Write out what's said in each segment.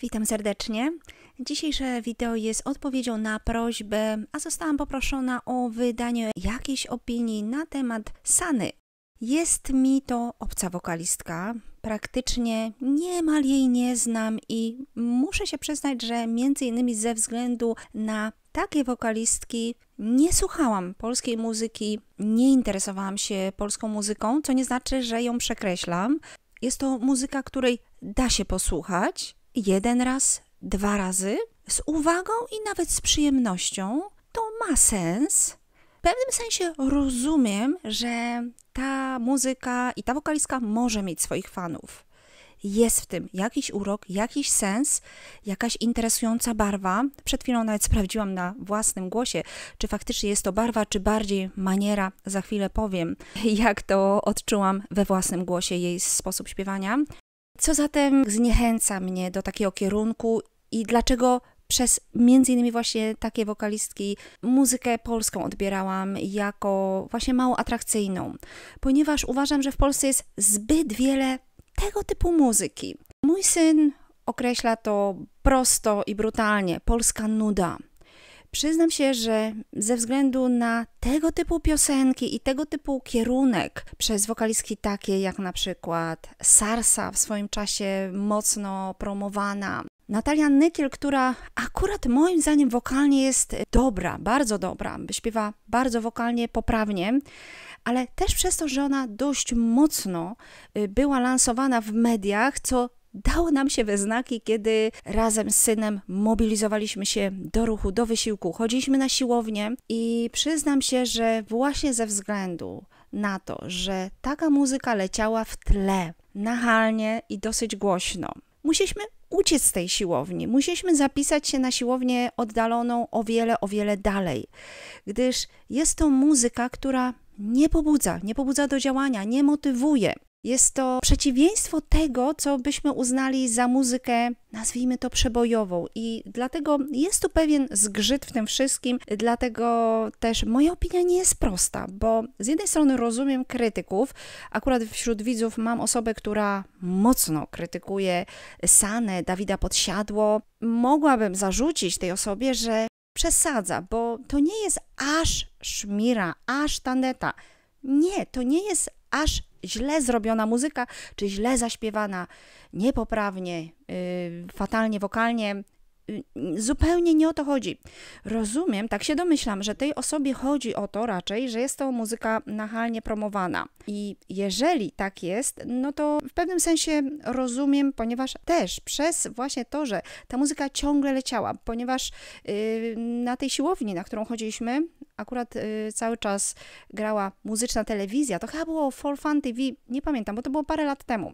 Witam serdecznie. Dzisiejsze wideo jest odpowiedzią na prośbę, a zostałam poproszona o wydanie jakiejś opinii na temat Sany. Jest mi to obca wokalistka, praktycznie niemal jej nie znam i muszę się przyznać, że między innymi ze względu na takie wokalistki nie słuchałam polskiej muzyki, nie interesowałam się polską muzyką, co nie znaczy, że ją przekreślam. Jest to muzyka, której da się posłuchać, jeden raz, dwa razy, z uwagą i nawet z przyjemnością, to ma sens. W pewnym sensie rozumiem, że ta muzyka i ta wokalistka może mieć swoich fanów. Jest w tym jakiś urok, jakiś sens, jakaś interesująca barwa. Przed chwilą nawet sprawdziłam na własnym głosie, czy faktycznie jest to barwa, czy bardziej maniera. Za chwilę powiem, jak to odczułam we własnym głosie jej sposób śpiewania. Co zatem zniechęca mnie do takiego kierunku i dlaczego przez między innymi właśnie takie wokalistki muzykę polską odbierałam jako właśnie mało atrakcyjną, ponieważ uważam, że w Polsce jest zbyt wiele tego typu muzyki. Mój syn określa to prosto i brutalnie polska nuda. Przyznam się, że ze względu na tego typu piosenki i tego typu kierunek przez wokalistki takie jak na przykład Sarsa w swoim czasie mocno promowana, Natalia Nykiel, która akurat moim zdaniem wokalnie jest dobra, bardzo dobra, śpiewa bardzo wokalnie, poprawnie, ale też przez to, że ona dość mocno y, była lansowana w mediach, co dało nam się we znaki, kiedy razem z synem mobilizowaliśmy się do ruchu, do wysiłku, chodziliśmy na siłownię i przyznam się, że właśnie ze względu na to, że taka muzyka leciała w tle, nachalnie i dosyć głośno. Musieliśmy uciec z tej siłowni. Musieliśmy zapisać się na siłownię oddaloną o wiele, o wiele dalej, gdyż jest to muzyka, która nie pobudza, nie pobudza do działania, nie motywuje. Jest to przeciwieństwo tego, co byśmy uznali za muzykę, nazwijmy to przebojową, i dlatego jest tu pewien zgrzyt w tym wszystkim. Dlatego też moja opinia nie jest prosta, bo z jednej strony rozumiem krytyków, akurat wśród widzów mam osobę, która mocno krytykuje Sanę, Dawida Podsiadło. Mogłabym zarzucić tej osobie, że przesadza, bo to nie jest aż szmira, aż taneta. Nie, to nie jest aż źle zrobiona muzyka, czy źle zaśpiewana, niepoprawnie, yy, fatalnie wokalnie. Y, zupełnie nie o to chodzi. Rozumiem, tak się domyślam, że tej osobie chodzi o to raczej, że jest to muzyka nachalnie promowana. I jeżeli tak jest, no to w pewnym sensie rozumiem, ponieważ też przez właśnie to, że ta muzyka ciągle leciała, ponieważ yy, na tej siłowni, na którą chodziliśmy, akurat y, cały czas grała muzyczna telewizja, to chyba było For Fun TV, nie pamiętam, bo to było parę lat temu.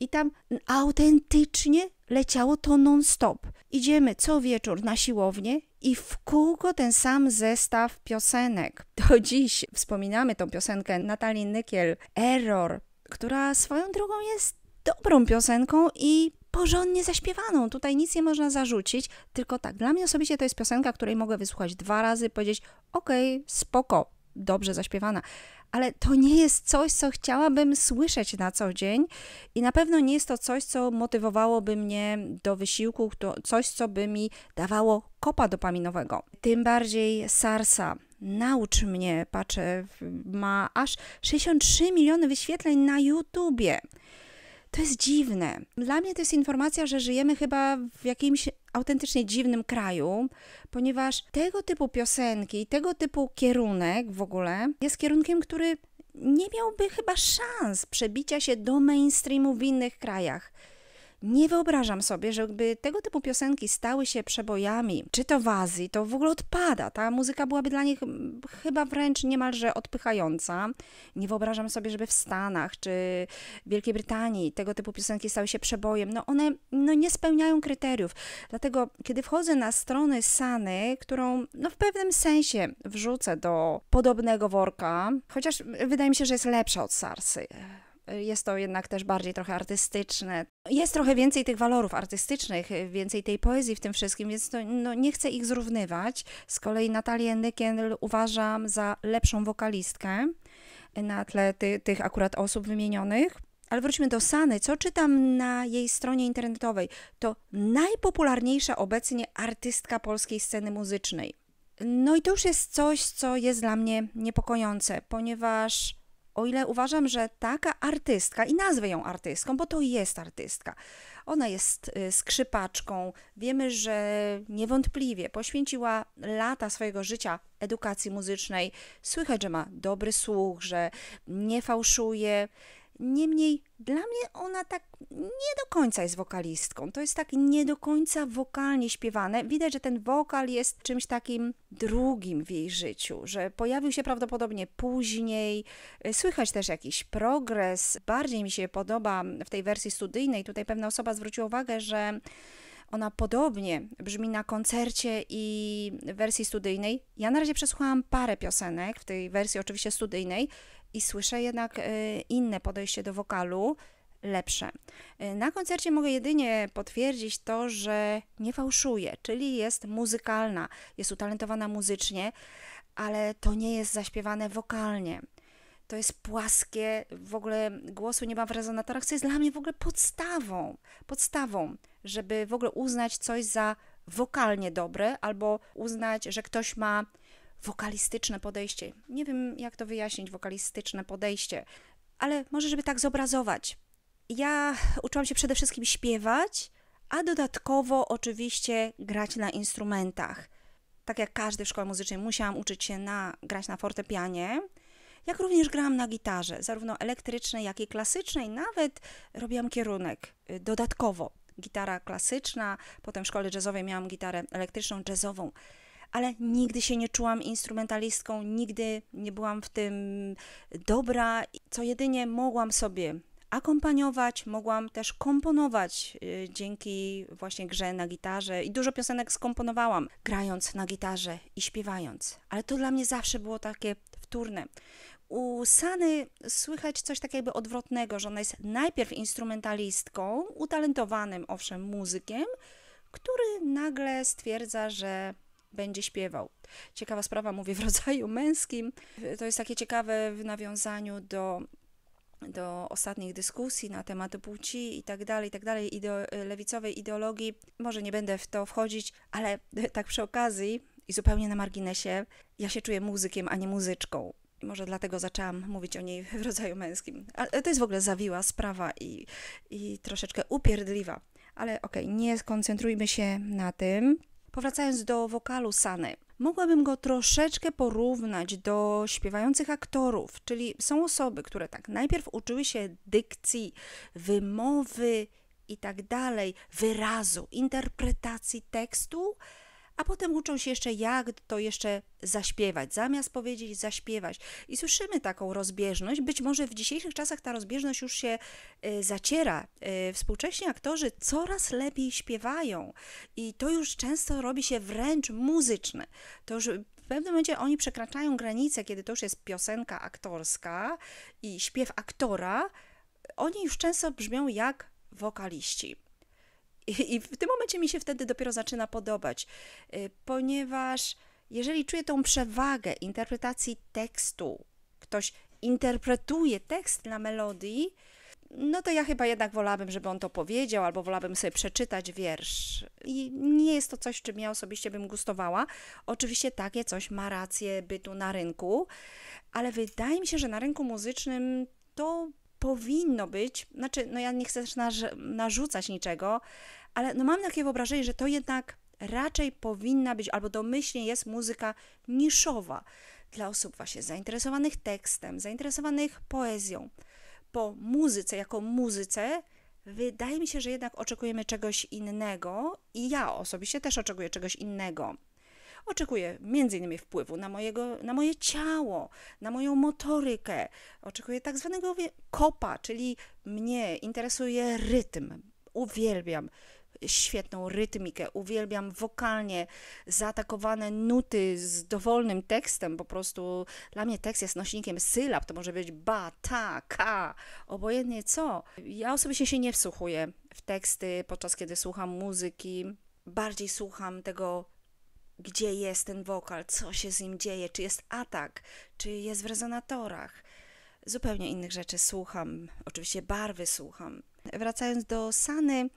I tam autentycznie leciało to non-stop. Idziemy co wieczór na siłownię i w kółko ten sam zestaw piosenek. Do dziś wspominamy tą piosenkę Natalii Nykiel, Error, która swoją drogą jest dobrą piosenką i porządnie zaśpiewaną. Tutaj nic nie można zarzucić, tylko tak, dla mnie osobiście to jest piosenka, której mogę wysłuchać dwa razy, powiedzieć, okej, okay, spoko, dobrze zaśpiewana. Ale to nie jest coś, co chciałabym słyszeć na co dzień i na pewno nie jest to coś, co motywowałoby mnie do wysiłku, to coś, co by mi dawało kopa dopaminowego. Tym bardziej Sarsa, Naucz mnie, patrzę, ma aż 63 miliony wyświetleń na YouTubie. To jest dziwne. Dla mnie to jest informacja, że żyjemy chyba w jakimś autentycznie dziwnym kraju, ponieważ tego typu piosenki, tego typu kierunek w ogóle jest kierunkiem, który nie miałby chyba szans przebicia się do mainstreamu w innych krajach. Nie wyobrażam sobie, żeby tego typu piosenki stały się przebojami, czy to w Azji, to w ogóle odpada. Ta muzyka byłaby dla nich mm, chyba wręcz niemalże odpychająca. Nie wyobrażam sobie, żeby w Stanach czy Wielkiej Brytanii tego typu piosenki stały się przebojem. No one no nie spełniają kryteriów. Dlatego, kiedy wchodzę na strony Sany, którą no w pewnym sensie wrzucę do podobnego worka, chociaż wydaje mi się, że jest lepsza od Sarsy jest to jednak też bardziej trochę artystyczne. Jest trochę więcej tych walorów artystycznych, więcej tej poezji w tym wszystkim, więc to, no, nie chcę ich zrównywać. Z kolei Natalię Nykiel uważam za lepszą wokalistkę na tle ty, tych akurat osób wymienionych. Ale wróćmy do Sany. Co czytam na jej stronie internetowej? To najpopularniejsza obecnie artystka polskiej sceny muzycznej. No i to już jest coś, co jest dla mnie niepokojące, ponieważ o ile uważam, że taka artystka, i nazwę ją artystką, bo to jest artystka, ona jest y, skrzypaczką. Wiemy, że niewątpliwie poświęciła lata swojego życia edukacji muzycznej. Słychać, że ma dobry słuch, że nie fałszuje. Niemniej dla mnie ona tak nie do końca jest wokalistką. To jest tak nie do końca wokalnie śpiewane. Widać, że ten wokal jest czymś takim drugim w jej życiu, że pojawił się prawdopodobnie później. E, słychać też jakiś progres. Bardziej mi się podoba w tej wersji studyjnej. Tutaj pewna osoba zwróciła uwagę, że ona podobnie brzmi na koncercie i wersji studyjnej. Ja na razie przesłuchałam parę piosenek w tej wersji oczywiście studyjnej i słyszę jednak e, inne podejście do wokalu lepsze. Y, na koncercie mogę jedynie potwierdzić to, że nie fałszuje, czyli jest muzykalna, jest utalentowana muzycznie, ale to nie jest zaśpiewane wokalnie. To jest płaskie, w ogóle głosu nie ma w rezonatorach, co jest dla mnie w ogóle podstawą, podstawą, żeby w ogóle uznać coś za wokalnie dobre albo uznać, że ktoś ma wokalistyczne podejście. Nie wiem, jak to wyjaśnić, wokalistyczne podejście, ale może, żeby tak zobrazować ja uczyłam się przede wszystkim śpiewać, a dodatkowo oczywiście grać na instrumentach. Tak jak każdy w szkole muzycznej musiałam uczyć się na grać na fortepianie, jak również grałam na gitarze, zarówno elektrycznej, jak i klasycznej, nawet robiłam kierunek y, dodatkowo. Gitara klasyczna, potem w szkole jazzowej miałam gitarę elektryczną, jazzową ale nigdy się nie czułam instrumentalistką, nigdy nie byłam w tym dobra, co jedynie mogłam sobie akompaniować, mogłam też komponować y, dzięki właśnie grze na gitarze i dużo piosenek skomponowałam, grając na gitarze i śpiewając. Ale to dla mnie zawsze było takie wtórne. U Sany słychać coś tak jakby odwrotnego, że ona jest najpierw instrumentalistką, utalentowanym owszem muzykiem, który nagle stwierdza, że będzie śpiewał. Ciekawa sprawa, mówię w rodzaju męskim. To jest takie ciekawe w nawiązaniu do do ostatnich dyskusji na temat płci i tak dalej, i tak dalej, ideo y, lewicowej ideologii. Może nie będę w to wchodzić, ale tak przy okazji i zupełnie na marginesie, ja się czuję muzykiem, a nie muzyczką. Może dlatego zaczęłam mówić o niej w rodzaju męskim. Ale to jest w ogóle zawiła sprawa i, i troszeczkę upierdliwa. Ale okej, okay, nie skoncentrujmy się na tym. Powracając do wokalu Sany mogłabym go troszeczkę porównać do śpiewających aktorów, czyli są osoby, które tak najpierw uczyły się dykcji, wymowy i tak dalej, wyrazu, interpretacji tekstu, a potem uczą się jeszcze, jak to jeszcze zaśpiewać, zamiast powiedzieć zaśpiewać. I słyszymy taką rozbieżność. Być może w dzisiejszych czasach ta rozbieżność już się y, zaciera. Y, współcześni aktorzy coraz lepiej śpiewają i to już często robi się wręcz muzyczne. To już w pewnym momencie oni przekraczają granicę, kiedy to już jest piosenka aktorska i śpiew aktora. Oni już często brzmią jak wokaliści. I, w tym momencie mi się wtedy dopiero zaczyna podobać, y, ponieważ jeżeli czuję tą przewagę interpretacji tekstu, ktoś interpretuje tekst na melodii, no to ja chyba jednak wolałabym, żeby on to powiedział, albo wolałabym sobie przeczytać wiersz. I nie jest to coś, czym ja osobiście bym gustowała. Oczywiście takie coś ma rację bytu na rynku, ale wydaje mi się, że na rynku muzycznym to powinno być, znaczy, no ja nie chcę też narzucać niczego, ale no mam takie wyobrażenie, że to jednak raczej powinna być, albo domyślnie jest muzyka niszowa dla osób właśnie zainteresowanych tekstem, zainteresowanych poezją. Po muzyce, jako muzyce, wydaje mi się, że jednak oczekujemy czegoś innego i ja osobiście też oczekuję czegoś innego. Oczekuję m.in. wpływu na, mojego, na moje ciało, na moją motorykę. Oczekuję tak zwanego kopa, czyli mnie interesuje rytm. Uwielbiam świetną rytmikę, uwielbiam wokalnie zaatakowane nuty z dowolnym tekstem, po prostu dla mnie tekst jest nośnikiem sylab, to może być ba, ta, ka, obojętnie co. Ja osobiście się nie wsłuchuję w teksty, podczas kiedy słucham muzyki, bardziej słucham tego gdzie jest ten wokal, co się z nim dzieje, czy jest atak, czy jest w rezonatorach. Zupełnie innych rzeczy słucham, oczywiście barwy słucham. Wracając do Sany,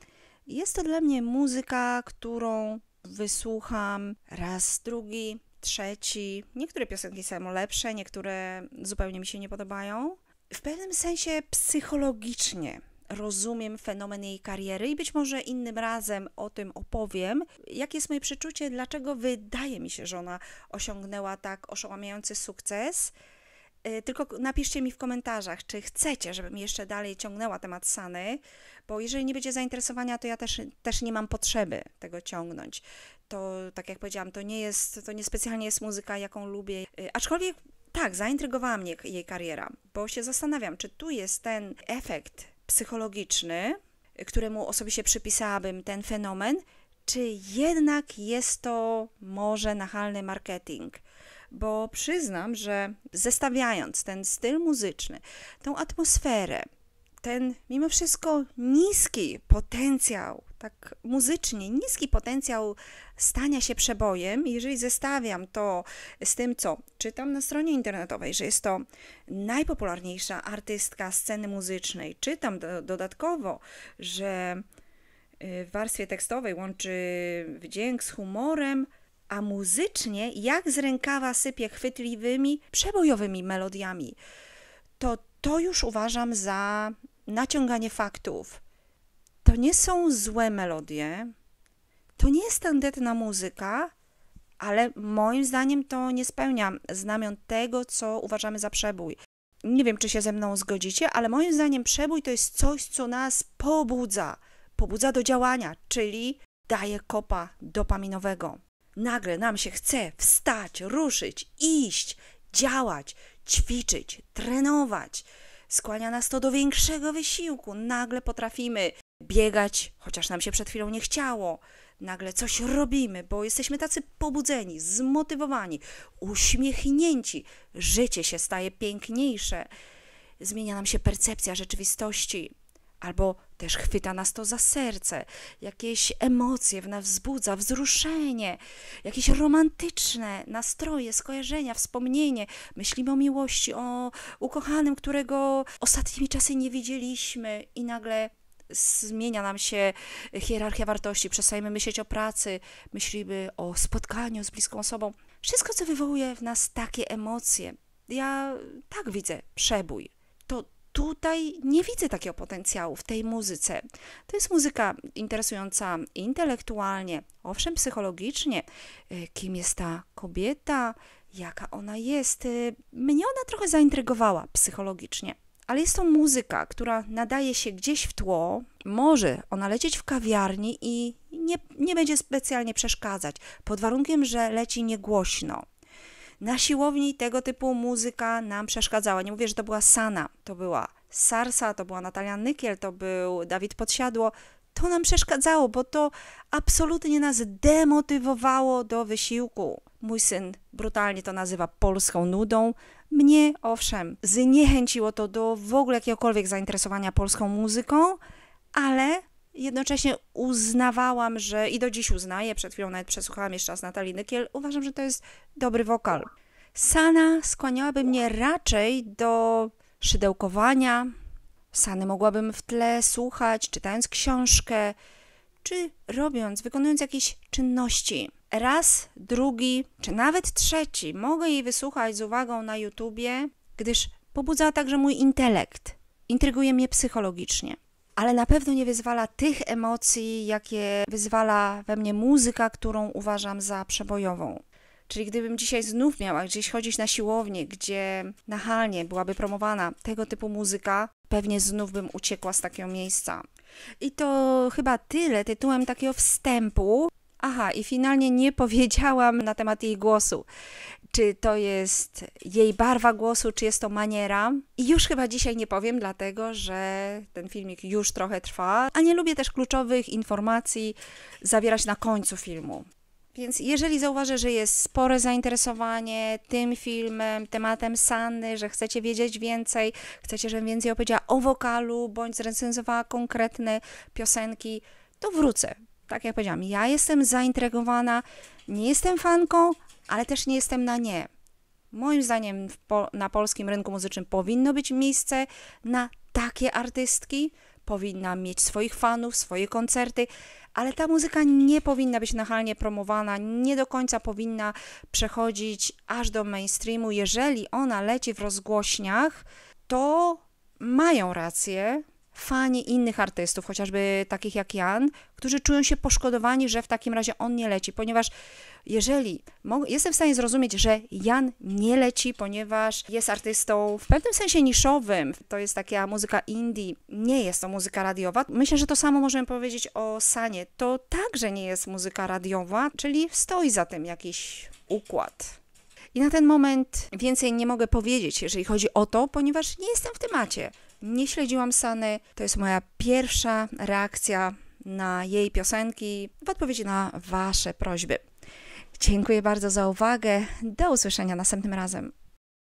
jest to dla mnie muzyka, którą wysłucham raz, drugi, trzeci. Niektóre piosenki są lepsze, niektóre zupełnie mi się nie podobają. W pewnym sensie psychologicznie rozumiem fenomen jej kariery i być może innym razem o tym opowiem. Jakie jest moje przeczucie, dlaczego wydaje mi się, że ona osiągnęła tak oszałamiający sukces? Y, tylko napiszcie mi w komentarzach, czy chcecie, żebym jeszcze dalej ciągnęła temat Sany, bo jeżeli nie będzie zainteresowania, to ja też, też nie mam potrzeby tego ciągnąć. To, tak jak powiedziałam, to nie jest, to niespecjalnie jest muzyka, jaką lubię. Y, aczkolwiek tak, zaintrygowała mnie jej kariera, bo się zastanawiam, czy tu jest ten efekt psychologiczny, któremu osobiście przypisałabym ten fenomen, czy jednak jest to może nachalny marketing? Bo przyznam, że zestawiając ten styl muzyczny, tą atmosferę, ten mimo wszystko niski potencjał, tak muzycznie, niski potencjał stania się przebojem, jeżeli zestawiam to z tym, co czytam na stronie internetowej, że jest to najpopularniejsza artystka sceny muzycznej, czytam do, dodatkowo, że y, w warstwie tekstowej łączy wdzięk z humorem, a muzycznie jak z rękawa sypie chwytliwymi, przebojowymi melodiami. To to już uważam za naciąganie faktów. To nie są złe melodie, to nie jest tandetna muzyka, ale moim zdaniem to nie spełnia znamion tego, co uważamy za przebój. Nie wiem, czy się ze mną zgodzicie, ale moim zdaniem przebój to jest coś, co nas pobudza, pobudza do działania, czyli daje kopa dopaminowego. Nagle nam się chce wstać, ruszyć, iść, działać, ćwiczyć, trenować skłania nas to do większego wysiłku. Nagle potrafimy biegać, chociaż nam się przed chwilą nie chciało. Nagle coś robimy, bo jesteśmy tacy pobudzeni, zmotywowani, uśmiechnięci. Życie się staje piękniejsze. Zmienia nam się percepcja rzeczywistości albo też chwyta nas to za serce, jakieś emocje w nas wzbudza, wzruszenie, jakieś romantyczne nastroje, skojarzenia, wspomnienie. Myślimy o miłości, o ukochanym, którego ostatnimi czasy nie widzieliśmy i nagle zmienia nam się hierarchia wartości, przestajemy myśleć o pracy, myślimy o spotkaniu z bliską osobą. Wszystko, co wywołuje w nas takie emocje. Ja tak widzę przebój. To tutaj nie widzę takiego potencjału w tej muzyce. To jest muzyka interesująca intelektualnie, owszem, psychologicznie. E, kim jest ta kobieta, jaka ona jest? E, mnie ona trochę zaintrygowała psychologicznie. Ale jest to muzyka, która nadaje się gdzieś w tło, może ona lecieć w kawiarni i nie, nie będzie specjalnie przeszkadzać, pod warunkiem, że leci niegłośno. Na siłowni tego typu muzyka nam przeszkadzała. Nie mówię, że to była Sana, to była Sarsa, to była Natalia Nykiel, to był Dawid Podsiadło. To nam przeszkadzało, bo to absolutnie nas demotywowało do wysiłku. Mój syn brutalnie to nazywa polską nudą. Mnie, owszem, zniechęciło to do w ogóle jakiegokolwiek zainteresowania polską muzyką, ale jednocześnie uznawałam, że i do dziś uznaję, przed chwilą nawet przesłuchałam jeszcze raz Natalii Nykiel, uważam, że to jest dobry wokal. Sana skłaniałaby mnie raczej do szydełkowania. Sany mogłabym w tle słuchać, czytając książkę, czy robiąc, wykonując jakieś czynności. Raz, drugi, czy nawet trzeci mogę jej wysłuchać z uwagą na YouTubie, gdyż pobudza także mój intelekt. Intryguje mnie psychologicznie ale na pewno nie wyzwala tych emocji, jakie wyzwala we mnie muzyka, którą uważam za przebojową. Czyli gdybym dzisiaj znów miała gdzieś chodzić na siłownię, gdzie nachalnie byłaby promowana tego typu muzyka, pewnie znów bym uciekła z takiego miejsca. I to chyba tyle tytułem takiego wstępu. Aha, i finalnie nie powiedziałam na temat jej głosu. Czy to jest jej barwa głosu, czy jest to maniera? I już chyba dzisiaj nie powiem, dlatego że ten filmik już trochę trwa, a nie lubię też kluczowych informacji zawierać na końcu filmu. Więc jeżeli zauważę, że jest spore zainteresowanie tym filmem, tematem Sanny, że chcecie wiedzieć więcej, chcecie, żebym więcej opowiedziała o wokalu bądź zrecenzowała konkretne piosenki, to wrócę tak jak powiedziałam, ja jestem zaintrygowana, nie jestem fanką, ale też nie jestem na nie. Moim zdaniem po, na polskim rynku muzycznym powinno być miejsce na takie artystki, powinna mieć swoich fanów, swoje koncerty, ale ta muzyka nie powinna być nachalnie promowana, nie do końca powinna przechodzić aż do mainstreamu. Jeżeli ona leci w rozgłośniach, to mają rację fani innych artystów, chociażby takich jak Jan, którzy czują się poszkodowani, że w takim razie on nie leci, ponieważ jeżeli jestem w stanie zrozumieć, że Jan nie leci, ponieważ jest artystą w pewnym sensie niszowym, to jest taka muzyka indie, nie jest to muzyka radiowa. Myślę, że to samo możemy powiedzieć o Sanie. To także nie jest muzyka radiowa, czyli stoi za tym jakiś układ. I na ten moment więcej nie mogę powiedzieć, jeżeli chodzi o to, ponieważ nie jestem w temacie. Nie śledziłam Sany, to jest moja pierwsza reakcja na jej piosenki w odpowiedzi na Wasze prośby. Dziękuję bardzo za uwagę. Do usłyszenia następnym razem.